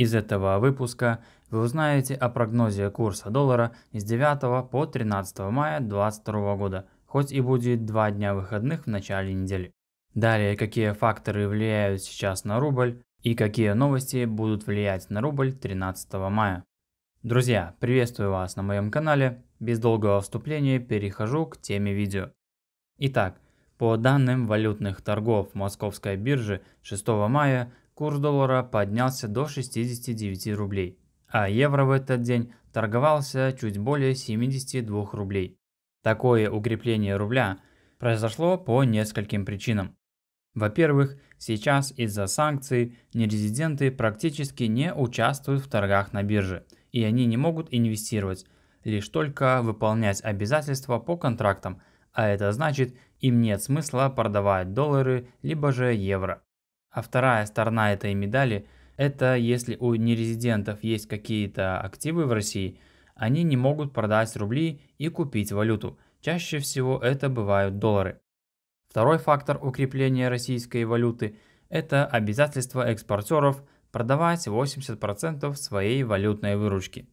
Из этого выпуска вы узнаете о прогнозе курса доллара с 9 по 13 мая 2022 года, хоть и будет два дня выходных в начале недели. Далее, какие факторы влияют сейчас на рубль и какие новости будут влиять на рубль 13 мая. Друзья, приветствую вас на моем канале. Без долгого вступления перехожу к теме видео. Итак, по данным валютных торгов Московской биржи 6 мая курс доллара поднялся до 69 рублей, а евро в этот день торговался чуть более 72 рублей. Такое укрепление рубля произошло по нескольким причинам. Во-первых, сейчас из-за санкций нерезиденты практически не участвуют в торгах на бирже, и они не могут инвестировать, лишь только выполнять обязательства по контрактам, а это значит, им нет смысла продавать доллары либо же евро. А вторая сторона этой медали – это если у нерезидентов есть какие-то активы в России, они не могут продать рубли и купить валюту. Чаще всего это бывают доллары. Второй фактор укрепления российской валюты – это обязательство экспортеров продавать 80% своей валютной выручки.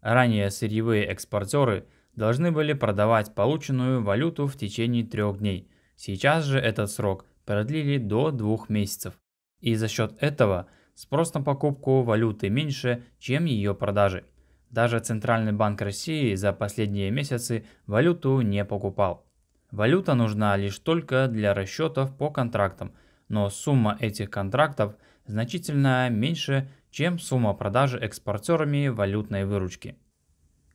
Ранее сырьевые экспортеры должны были продавать полученную валюту в течение трех дней. Сейчас же этот срок продлили до двух месяцев, и за счет этого спрос на покупку валюты меньше, чем ее продажи. Даже Центральный банк России за последние месяцы валюту не покупал. Валюта нужна лишь только для расчетов по контрактам, но сумма этих контрактов значительно меньше, чем сумма продажи экспортерами валютной выручки.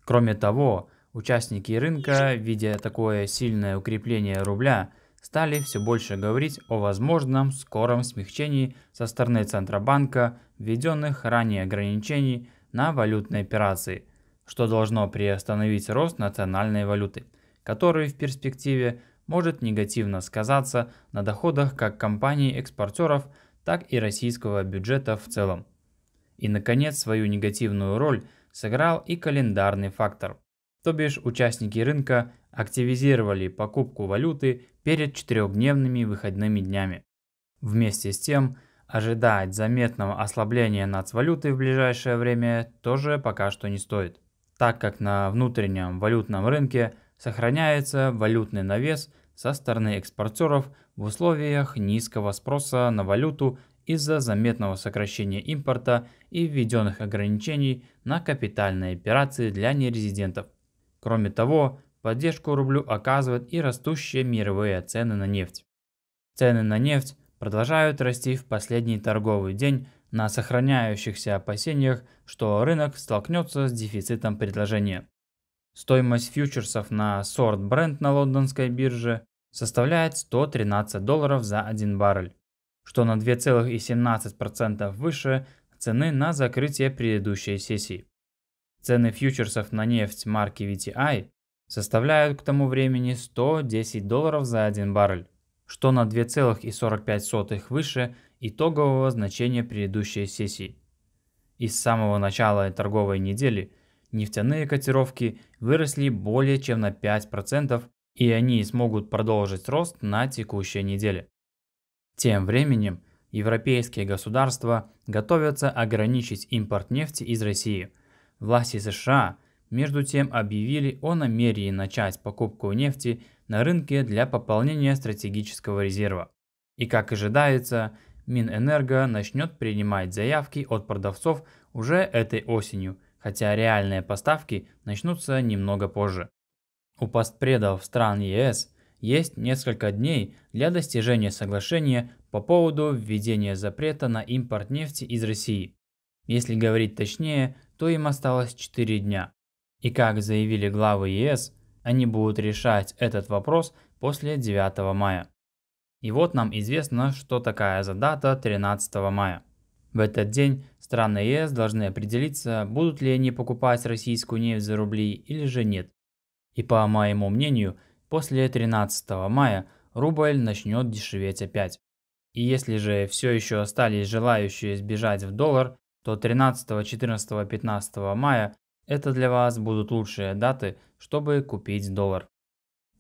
Кроме того, участники рынка, видя такое сильное укрепление рубля, стали все больше говорить о возможном скором смягчении со стороны Центробанка введенных ранее ограничений на валютные операции, что должно приостановить рост национальной валюты, который в перспективе может негативно сказаться на доходах как компаний-экспортеров, так и российского бюджета в целом. И, наконец, свою негативную роль сыграл и календарный фактор, то бишь участники рынка активизировали покупку валюты перед четырехдневными выходными днями. Вместе с тем, ожидать заметного ослабления нацвалюты в ближайшее время тоже пока что не стоит, так как на внутреннем валютном рынке сохраняется валютный навес со стороны экспортеров в условиях низкого спроса на валюту из-за заметного сокращения импорта и введенных ограничений на капитальные операции для нерезидентов. Кроме того, Поддержку рублю оказывают и растущие мировые цены на нефть. Цены на нефть продолжают расти в последний торговый день на сохраняющихся опасениях, что рынок столкнется с дефицитом предложения. Стоимость фьючерсов на сорт бренд на лондонской бирже составляет 113 долларов за 1 баррель, что на 2,17% выше цены на закрытие предыдущей сессии. Цены фьючерсов на нефть марки VTI составляют к тому времени 110 долларов за 1 баррель, что на 2,45 выше итогового значения предыдущей сессии. И с самого начала торговой недели нефтяные котировки выросли более чем на 5%, и они смогут продолжить рост на текущей неделе. Тем временем европейские государства готовятся ограничить импорт нефти из России. Власти США – между тем объявили о намерении начать покупку нефти на рынке для пополнения стратегического резерва. И как ожидается, Минэнерго начнет принимать заявки от продавцов уже этой осенью, хотя реальные поставки начнутся немного позже. У постпредов стран ЕС есть несколько дней для достижения соглашения по поводу введения запрета на импорт нефти из России. Если говорить точнее, то им осталось 4 дня. И как заявили главы ЕС, они будут решать этот вопрос после 9 мая. И вот нам известно, что такая за дата 13 мая. В этот день страны ЕС должны определиться, будут ли они покупать российскую нефть за рубли или же нет. И по моему мнению, после 13 мая рубль начнет дешеветь опять. И если же все еще остались желающие сбежать в доллар, то 13, 14, 15 мая это для вас будут лучшие даты, чтобы купить доллар.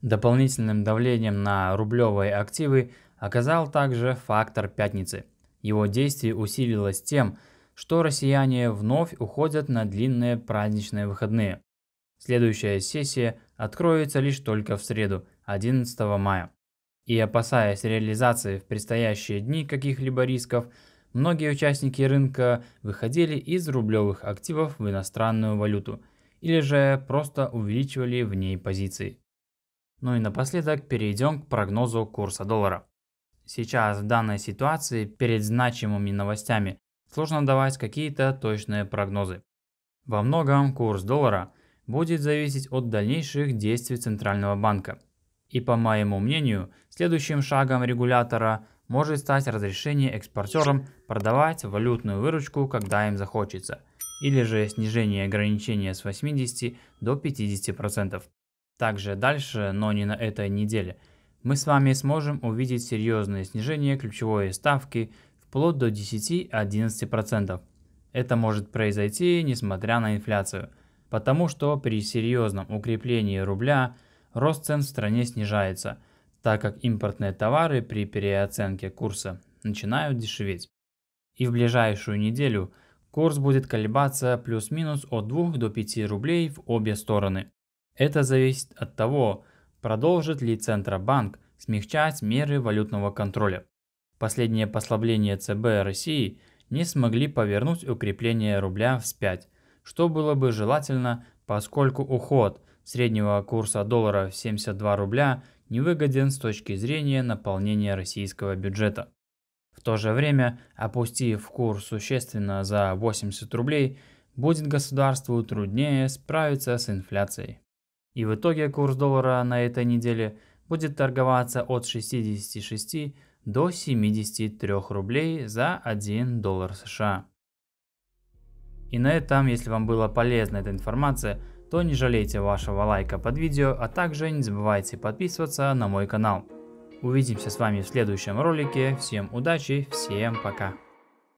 Дополнительным давлением на рублевые активы оказал также фактор пятницы. Его действие усилилось тем, что россияне вновь уходят на длинные праздничные выходные. Следующая сессия откроется лишь только в среду, 11 мая. И опасаясь реализации в предстоящие дни каких-либо рисков, Многие участники рынка выходили из рублевых активов в иностранную валюту или же просто увеличивали в ней позиции. Ну и напоследок перейдем к прогнозу курса доллара. Сейчас в данной ситуации перед значимыми новостями сложно давать какие-то точные прогнозы. Во многом курс доллара будет зависеть от дальнейших действий Центрального банка. И по моему мнению, следующим шагом регулятора может стать разрешение экспортерам продавать валютную выручку, когда им захочется, или же снижение ограничения с 80 до 50%. Также дальше, но не на этой неделе, мы с вами сможем увидеть серьезное снижение ключевой ставки вплоть до 10-11%. Это может произойти, несмотря на инфляцию, потому что при серьезном укреплении рубля рост цен в стране снижается – так как импортные товары при переоценке курса начинают дешеветь. И в ближайшую неделю курс будет колебаться плюс-минус от 2 до 5 рублей в обе стороны. Это зависит от того, продолжит ли Центробанк смягчать меры валютного контроля. Последние послабления ЦБ России не смогли повернуть укрепление рубля вспять, что было бы желательно, поскольку уход среднего курса доллара в 72 рубля – невыгоден с точки зрения наполнения российского бюджета. В то же время, опустив курс существенно за 80 рублей, будет государству труднее справиться с инфляцией. И в итоге курс доллара на этой неделе будет торговаться от 66 до 73 рублей за 1 доллар США. И на этом, если вам была полезна эта информация, то не жалейте вашего лайка под видео, а также не забывайте подписываться на мой канал. Увидимся с вами в следующем ролике, всем удачи, всем пока.